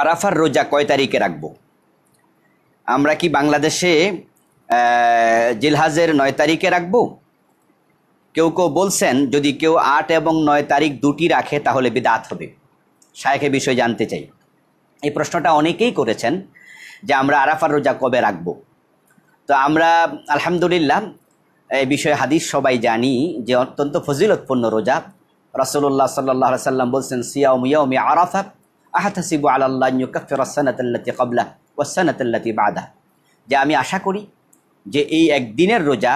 আরাফার রোজা কয় তারিখে রাখবো আমরা কি বাংলাদেশে জিলহাজের নয় তারিখে রাখবো কেউ কেউ বলছেন যদি কেউ আট এবং নয় তারিখ দুটি রাখে তাহলে বিদাত হবে শায়েখের বিষয়ে জানতে চাই এই প্রশ্নটা অনেকেই করেছেন যে আমরা আরাফার রোজা কবে রাখবো তো আমরা আলহামদুলিল্লাহ এই বিষয়ে হাদিস সবাই জানি যে অত্যন্ত ফজিলতপূর্ণ রোজা রসল্লাহ সাল্লাহ সাল্লাম বলছেন সিয়াউম আরাফা আহাতাসিবু আল্লাহ কাফেরাসানাতাল্লাতি কবলা ওয়াসানাতাল্লাতি বাদা যে আমি আশা করি যে এই একদিনের রোজা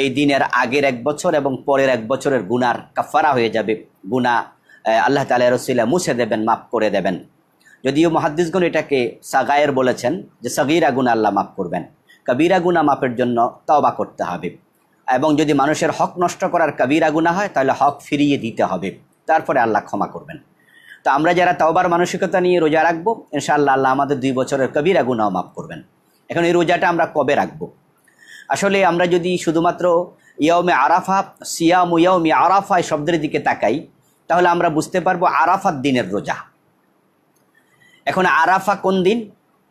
এই দিনের আগের এক বছর এবং পরের এক বছরের গুনার কাফারা হয়ে যাবে গুনা আল্লাহ তালা রসিলা মুছে দেবেন মাফ করে দেবেন যদিও মহাদ্দিসগণ এটাকে সাগায়ের বলেছেন যে সগিরা গুণা আল্লাহ মাফ করবেন কবিরা গুণা মাপের জন্য তবা করতে হবে এবং যদি মানুষের হক নষ্ট করার কবিরা গুণা হয় তাহলে হক ফিরিয়ে দিতে হবে তারপরে আল্লাহ ক্ষমা করবেন তো আমরা যারা তাওবার মানসিকতা নিয়ে রোজা রাখবো ইনশাআল্লাহ আল্লাহ আমাদের দুই বছরের কবিরা গুণাও মাফ করবেন এখন এই রোজাটা আমরা কবে রাখবো আসলে আমরা যদি শুধুমাত্র ইয়াউমে আরাফা সিয়াম ইয়াউমে আরাফা এই শব্দের দিকে তাকাই তাহলে আমরা বুঝতে পারবো আরাফার দিনের রোজা এখন আরাফা কোন দিন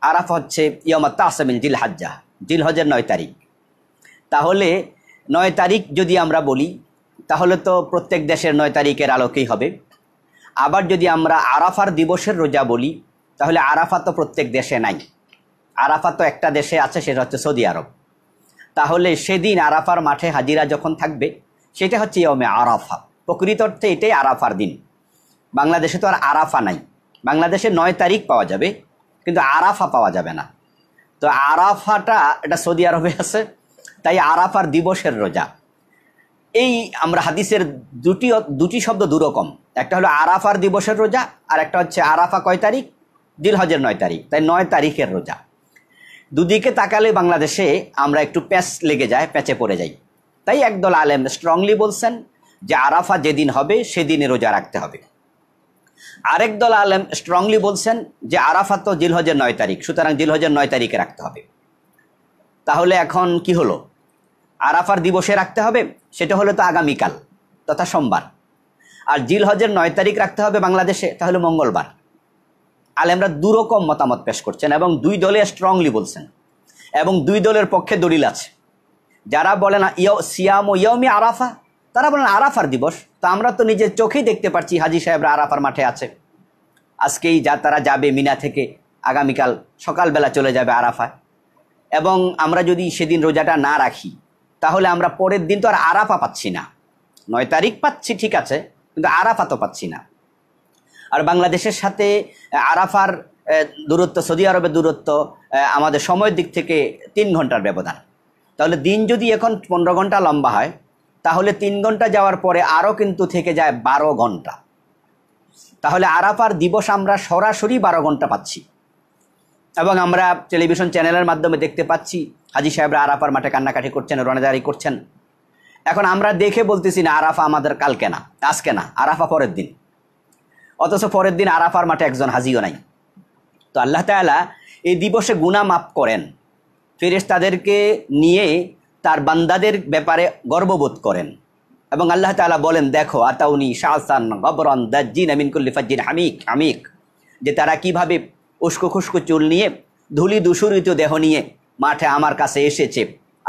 আরাফা হচ্ছে ইয়মাত আসামিল জিল হাজ্জাহ জিল হজের নয় তারিখ তাহলে নয় তারিখ যদি আমরা বলি তাহলে তো প্রত্যেক দেশের নয় তারিখের আলোকেই হবে আবার যদি আমরা আরাফার দিবসের রোজা বলি তাহলে আরাফা তো প্রত্যেক দেশে নাই আরাফা তো একটা দেশে আছে সেটা হচ্ছে সৌদি আরব তাহলে সেদিন আরাফার মাঠে হাজিরা যখন থাকবে সেটা হচ্ছে ইয়মে আরাফা প্রকৃত অর্থে এটাই আরাফার দিন বাংলাদেশে তো আর আরাফা নাই বাংলাদেশে নয় তারিখ পাওয়া যাবে কিন্তু আরাফা পাওয়া যাবে না তো আরাফাটা এটা সৌদি আরবে আছে তাই আরাফার দিবসের রোজা এই আমরা হাদিসের দুটি দুটি শব্দ দুরকম একটা হলো আরাফার দিবসের রোজা আর একটা হচ্ছে আরাফা কয় তারিখ দিলহজের নয় তারিখ তাই নয় তারিখের রোজা দুদিকে তাকালে বাংলাদেশে আমরা একটু প্যাঁচ লেগে যায় প্যাঁচে পড়ে যাই তাই একদল আলেম স্ট্রংলি বলছেন যে আরাফা যেদিন হবে সেদিনে রোজা রাখতে হবে আরেক দল আলেম স্ট্রংলি বলছেন যে আরাফা তো জিলহজের নয় তারিখ সুতরাং জিলহজের নয় তারিখে রাখতে হবে তাহলে এখন কি হলো আরাফার দিবসে রাখতে হবে সেটা হলো তো আগামীকাল তথা সোমবার আর জিল হজের নয় তারিখ রাখতে হবে বাংলাদেশে তাহলে মঙ্গলবার আলেমরা দুরকম মতামত পেশ করছেন এবং দুই দলে স্ট্রংলি বলছেন এবং দুই দলের পক্ষে দলিল আছে যারা বলে না ইয় সিয়াম ও ইয়মি আরাফা তারা বলেন আরাফার দিবস তা আমরা তো নিজের চোখেই দেখতে পাচ্ছি হাজি সাহেবরা আরাফার মাঠে আছে আজকেই যা তারা যাবে মিনা থেকে আগামীকাল সকালবেলা চলে যাবে আরাফায় এবং আমরা যদি সেদিন রোজাটা না রাখি তাহলে আমরা পরের দিন তো আর আরাফা পাচ্ছি না নয় তারিখ পাচ্ছি ঠিক আছে কিন্তু আরাফা তো পাচ্ছি না আর বাংলাদেশের সাথে আরাফার দূরত্ব সৌদি আরবের দূরত্ব আমাদের সময়ের দিক থেকে তিন ঘন্টার ব্যবধান তাহলে দিন যদি এখন পনেরো ঘন্টা লম্বা হয় তাহলে তিন ঘন্টা যাওয়ার পরে আরও কিন্তু থেকে যায় বারো ঘন্টা তাহলে আরাফার দিবস আমরা সরাসরি বারো ঘন্টা পাচ্ছি এবং আমরা টেলিভিশন চ্যানেলের মাধ্যমে দেখতে পাচ্ছি হাজি সাহেবরা আরাফার মাঠে কান্নাকাটি করছেন রোনাদারি করছেন এখন আমরা দেখে বলতেছি না আরাফা আমাদের কালকে না আজকে না আরাফা পরের দিন অথচ পরের দিন আরাফার মাঠে একজন হাজিও নাই তো আল্লাহ তালা এই দিবসে গুণা মাপ করেন ফেরেশতাদেরকে নিয়ে তার বান্দাদের ব্যাপারে গর্ববোধ করেন এবং আল্লাহ তালা বলেন দেখো আতাউনি শাহসান গবরন দাজ্জিন আমিনকুল্লি ফাজ্জিন হামিক হামিক যে তারা কিভাবে উস্কো খুস্কো চুল নিয়ে ধুলি দূষরিত দেহ নিয়ে মাঠে আমার কাছে এসেছে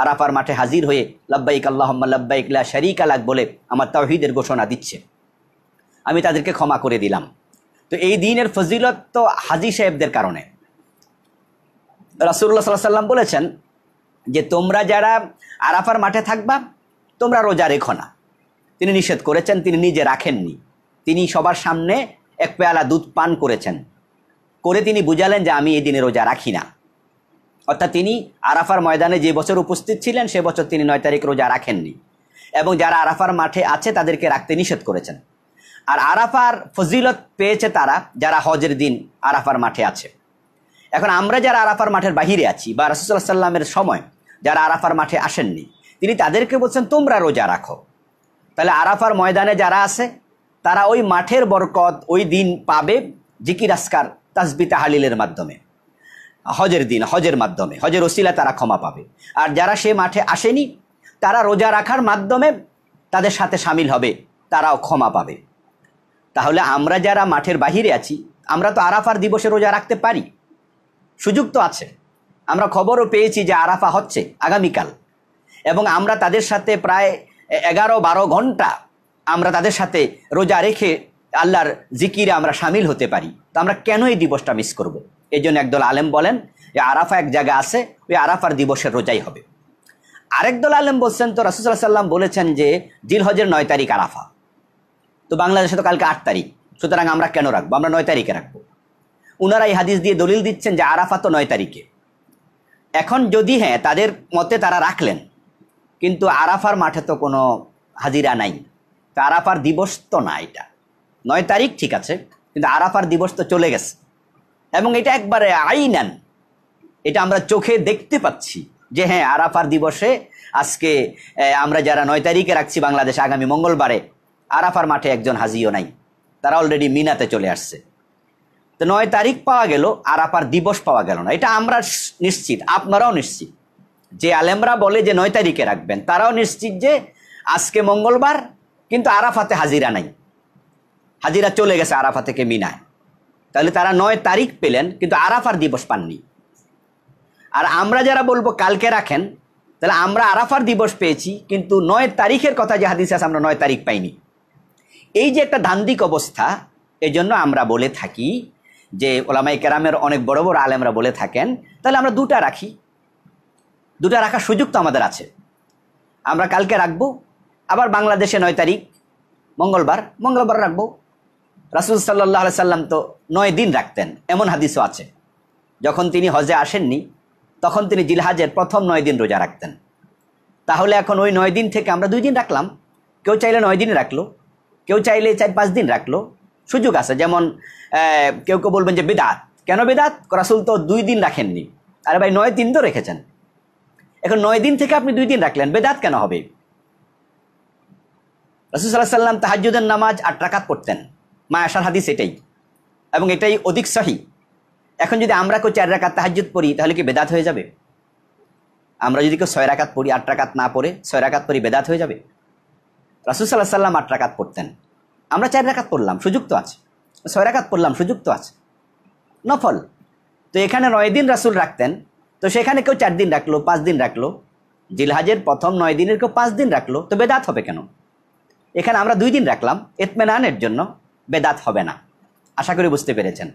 আরাফার মাঠে হাজির হয়ে লাব্বাইক আল্লাহম্মা লাব্বাইক লা শারিক আলাক বলে আমার তাওহিদের ঘোষণা দিচ্ছে আমি তাদেরকে ক্ষমা করে দিলাম তো এই দিনের ফজিলত তো হাজি সাহেবদের কারণে রাসুল্লাহ সাল্লাহ সাল্লাম বলেছেন যে তোমরা যারা আরাফার মাঠে থাকবা তোমরা রোজা রেখো না তিনি নিষেধ করেছেন তিনি নিজে রাখেননি তিনি সবার সামনে এক পেয়ালা দুধ পান করেছেন করে তিনি বুঝালেন যে আমি এই দিনে রোজা রাখি না অর্থাৎ তিনি আরাফার ময়দানে যে বছর উপস্থিত ছিলেন সে বছর তিনি নয় তারিখ রোজা রাখেননি এবং যারা আরাফার মাঠে আছে তাদেরকে রাখতে নিষেধ করেছেন আর আরাফার ফজিলত পেয়েছে তারা যারা হজের দিন আরাফার মাঠে আছে এখন আমরা যারা আরাফার মাঠের বাহিরে আছি বা রাসুসাল্লাহ সাল্লামের সময় যারা আরাফার মাঠে আসেননি তিনি তাদেরকে বলছেন তোমরা রোজা রাখো তাহলে আরাফার ময়দানে যারা আছে তারা ওই মাঠের বরকত ওই দিন পাবে জিকির আসকার তাসবি তাহালিলের মাধ্যমে হজের দিন হজের মাধ্যমে হজের ওসিলা তারা ক্ষমা পাবে আর যারা সে মাঠে আসেনি তারা রোজা রাখার মাধ্যমে তাদের সাথে সামিল হবে তারাও ক্ষমা পাবে তাহলে আমরা যারা মাঠের বাহিরে আছি আমরা তো আরাফার দিবসে রোজা রাখতে পারি সুযোগ তো আছে আমরা খবরও পেয়েছি যে আরাফা হচ্ছে আগামীকাল এবং আমরা তাদের সাথে প্রায় এগারো বারো ঘন্টা আমরা তাদের সাথে রোজা রেখে আল্লাহর জিকিরে আমরা সামিল হতে পারি তো আমরা কেন এই দিবসটা মিস করবো এই জন্য একদল আলেম বলেন যে আরাফা এক জায়গা আছে ওই আরাফার দিবসের রোজাই হবে আরেক দল আলেম বলছেন তো রাসুসাল্লাহ সাল্লাম বলেছেন যে জিল হজের নয় তারিখ আরাফা তো বাংলাদেশে তো কালকে আট তারিখ সুতরাং আমরা কেন রাখবো আমরা নয় তারিখে রাখবো ওনারা এই হাদিস দিয়ে দলিল দিচ্ছেন যে আরাফা তো নয় তারিখে এখন যদি হ্যাঁ তাদের মতে তারা রাখলেন কিন্তু আরাফার মাঠে তো কোনো হাজিরা নাই তা আরাফার দিবস তো না এটা নয় তারিখ ঠিক আছে কিন্তু আরাফার দিবস তো চলে গেছে এবং এটা একবারে আইনান এটা আমরা চোখে দেখতে পাচ্ছি যে হ্যাঁ আরাফার দিবসে আজকে আমরা যারা নয় তারিখে রাখছি বাংলাদেশ আগামী মঙ্গলবারে আরাফার মাঠে একজন হাজিও নাই তারা অলরেডি মিনাতে চলে আসছে তো নয় তারিখ পাওয়া গেল আরাফার দিবস পাওয়া গেল না এটা আমরা নিশ্চিত আপনারাও নিশ্চিত যে আলেমরা বলে যে নয় তারিখে রাখবেন তারাও নিশ্চিত যে আজকে মঙ্গলবার কিন্তু আরাফাতে হাজিরা নাই হাজিরা চলে গেছে আরাফা থেকে মিনায় তাহলে তারা নয় তারিখ পেলেন কিন্তু আরাফার দিবস পাননি আর আমরা যারা বলবো কালকে রাখেন তাহলে আমরা আরাফার দিবস পেয়েছি কিন্তু নয় তারিখের কথা যে হাদিস আছে আমরা নয় তারিখ পাইনি এই যে একটা ধান্দিক অবস্থা এজন্য আমরা বলে থাকি যে ওলামাই কেরামের অনেক বড় বড় আলেমরা বলে থাকেন তাহলে আমরা দুটা রাখি দুটা রাখার সুযোগ তো আমাদের আছে আমরা কালকে রাখবো আবার বাংলাদেশে নয় তারিখ মঙ্গলবার মঙ্গলবার রাখবো রাসুল সাল্লাহ সাল্লাম তো নয় দিন রাখতেন এমন হাদিসও আছে যখন তিনি হজে আসেননি তখন তিনি জিলহাজের প্রথম নয় দিন রোজা রাখতেন তাহলে এখন ওই নয় দিন থেকে আমরা দুই দিন রাখলাম কেউ চাইলে নয় দিন রাখলো কেউ চাইলে চার পাঁচ দিন রাখলো সুযোগ আছে যেমন কেউ কেউ বলবেন যে বেদাত কেন বেদাত রাসুল তো দুই দিন রাখেননি আরে ভাই নয় দিন তো রেখেছেন এখন নয় দিন থেকে আপনি দুই দিন রাখলেন বেদাত কেন হবে রাসুল সাল্লাহ সাল্লাম তাহাজুদ্দিন নামাজ আট রাকাত পড়তেন মা আসার হাদিস এটাই এবং এটাই অধিক সহি এখন যদি আমরা কেউ চার রাকাত তাহাজুদ পড়ি তাহলে কি বেদাত হয়ে যাবে আমরা যদি কেউ ছয় রাকাত পড়ি আট রাকাত না পড়ে ছয় রাকাত পড়ি বেদাত হয়ে যাবে রাসুল সাল্লাহ সাল্লাম আট রাকাত পড়তেন আমরা চার রাকাত পড়লাম সুযোগ তো আছে ছয় রাকাত পড়লাম সুযোগ তো আছে নফল তো এখানে নয় দিন রাসুল রাখতেন তো সেখানে কেউ চার দিন রাখলো পাঁচ দিন রাখলো জিলহাজের প্রথম নয় দিনের কেউ পাঁচ দিন রাখলো তো বেদাত হবে কেন এখানে আমরা দুই দিন রাখলাম এতমেনানের জন্য বেদাত হবে না আশা করি বুঝতে পেরেছেন